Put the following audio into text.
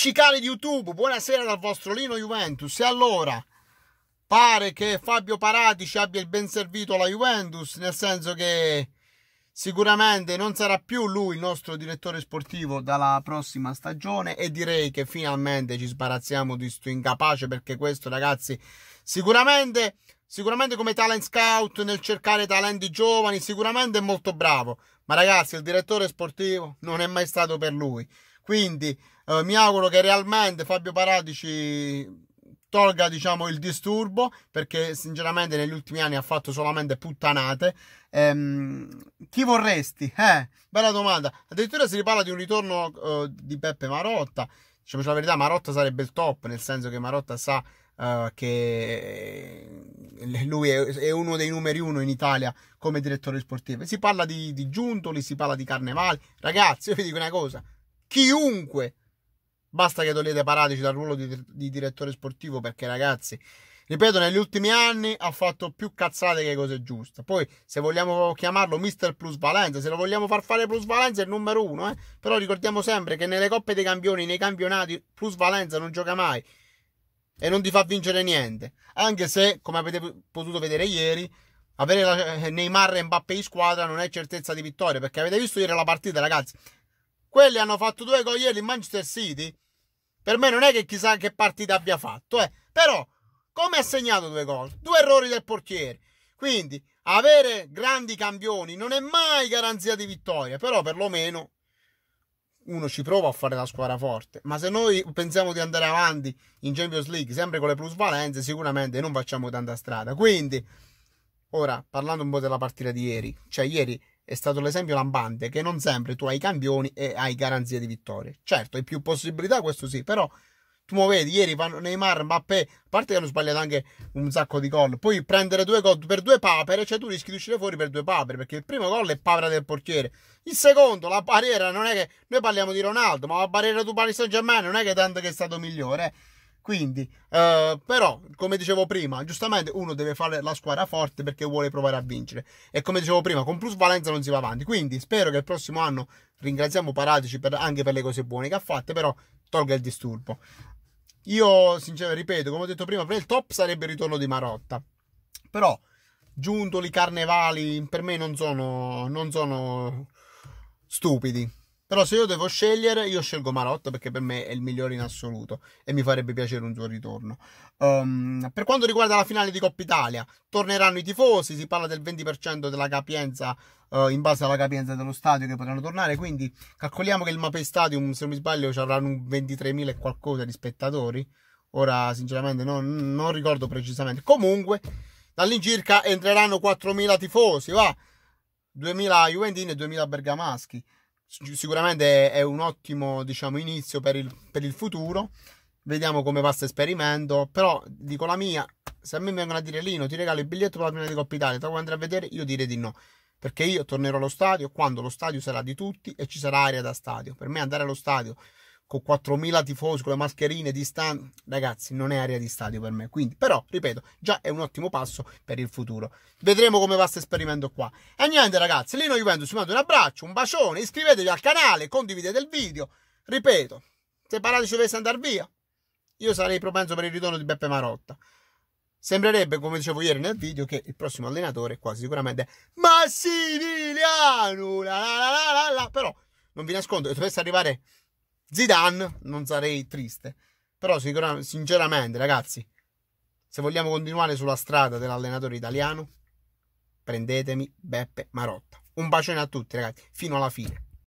Amici cari di YouTube, buonasera dal vostro Lino Juventus. E allora, pare che Fabio Paratici abbia il ben servito la Juventus, nel senso che sicuramente non sarà più lui il nostro direttore sportivo dalla prossima stagione e direi che finalmente ci sbarazziamo di sto incapace perché questo ragazzi sicuramente sicuramente come talent scout nel cercare talenti giovani sicuramente è molto bravo ma ragazzi il direttore sportivo non è mai stato per lui quindi eh, mi auguro che realmente Fabio Paradici tolga diciamo il disturbo perché sinceramente negli ultimi anni ha fatto solamente puttanate ehm, chi vorresti? Eh, bella domanda addirittura si riparla di un ritorno eh, di Peppe Marotta diciamo la verità Marotta sarebbe il top nel senso che Marotta sa eh, che eh, lui è, è, uno dei numeri uno in Italia come direttore sportivo si parla di, di Giuntoli si parla di Carnevali ragazzi io vi dico una cosa chiunque Basta che togliete Paratici dal ruolo di, di direttore sportivo perché ragazzi, ripeto, negli ultimi anni ha fatto più cazzate che cose giuste. Poi se vogliamo chiamarlo Mister Plus Valenza, se lo vogliamo far fare Plus Valenza è il numero uno, eh? però ricordiamo sempre che nelle coppe dei campioni, nei campionati, Plus Valenza non gioca mai e non ti fa vincere niente. Anche se, come avete potuto vedere ieri, avere eh, Neymar e Mbappé in squadra non è certezza di vittoria, perché avete visto ieri la partita, ragazzi. Quelli hanno fatto due gol ieri in Manchester City. Per me non è che chissà che partita abbia fatto, eh. Però, come ha segnato due gol? Due errori del portiere. Quindi, avere grandi campioni non è mai garanzia di vittoria, però perlomeno uno ci prova a fare la squadra forte. Ma se noi pensiamo di andare avanti in Champions League sempre con le plusvalenze, sicuramente non facciamo tanta strada. Quindi, ora parlando un po' della partita di ieri, cioè ieri è stato l'esempio lampante che non sempre tu hai campioni e hai garanzie di vittoria. Certo, hai più possibilità, questo sì, però tu lo vedi, ieri vanno Neymar, Mbappé, a parte che hanno sbagliato anche un sacco di gol, poi prendere due gol per due papere, cioè tu rischi di uscire fuori per due papere, perché il primo gol è papera del portiere, il secondo, la barriera, non è che noi parliamo di Ronaldo, ma la barriera di parli San Germano, non è che tanto che è stato migliore, eh. Quindi, eh, però, come dicevo prima, giustamente uno deve fare la squadra forte perché vuole provare a vincere. E come dicevo prima, con Plus Valenza non si va avanti. Quindi spero che il prossimo anno ringraziamo Paratici per, anche per le cose buone che ha fatte, però tolga il disturbo. Io, sinceramente, ripeto, come ho detto prima, per il top sarebbe il ritorno di Marotta. Però, Giuntoli, Carnevali, per me non sono, non sono stupidi. Però se io devo scegliere, io scelgo Marotta perché per me è il migliore in assoluto e mi farebbe piacere un suo ritorno. Um, per quanto riguarda la finale di Coppa Italia, torneranno i tifosi, si parla del 20% della capienza uh, in base alla capienza dello stadio che potranno tornare, quindi calcoliamo che il Mapei Stadium, se non mi sbaglio, ci avranno 23.000 e qualcosa di spettatori. Ora sinceramente non, non ricordo precisamente. Comunque, dall'incirca entreranno 4.000 tifosi, va. 2.000 Juventini e 2.000 Bergamaschi sicuramente è un ottimo diciamo, inizio per il, per il futuro. Vediamo come va questo esperimento. Però dico la mia: se a me vengono a dire Lino, ti regalo il biglietto per la prima di Coppa Italia, te lo vuoi a vedere? Io direi di no. Perché io tornerò allo stadio quando lo stadio sarà di tutti e ci sarà aria da stadio. Per me andare allo stadio con 4.000 tifosi, con le mascherine, di stand, ragazzi, non è area di stadio per me. Quindi, però, ripeto, già è un ottimo passo per il futuro. Vedremo come va questo esperimento qua. E niente, ragazzi, Lino Juventus, vi mando un abbraccio, un bacione, iscrivetevi al canale, condividete il video. Ripeto, se Paradiso dovesse andare via, io sarei propenso per il ritorno di Beppe Marotta. Sembrerebbe, come dicevo ieri nel video, che il prossimo allenatore quasi sicuramente Massimiliano. La la la la la. Però non vi nascondo, dovesse arrivare Zidane non sarei triste. Però sinceramente, ragazzi, se vogliamo continuare sulla strada dell'allenatore italiano, prendetemi Beppe Marotta. Un bacione a tutti, ragazzi, fino alla fine.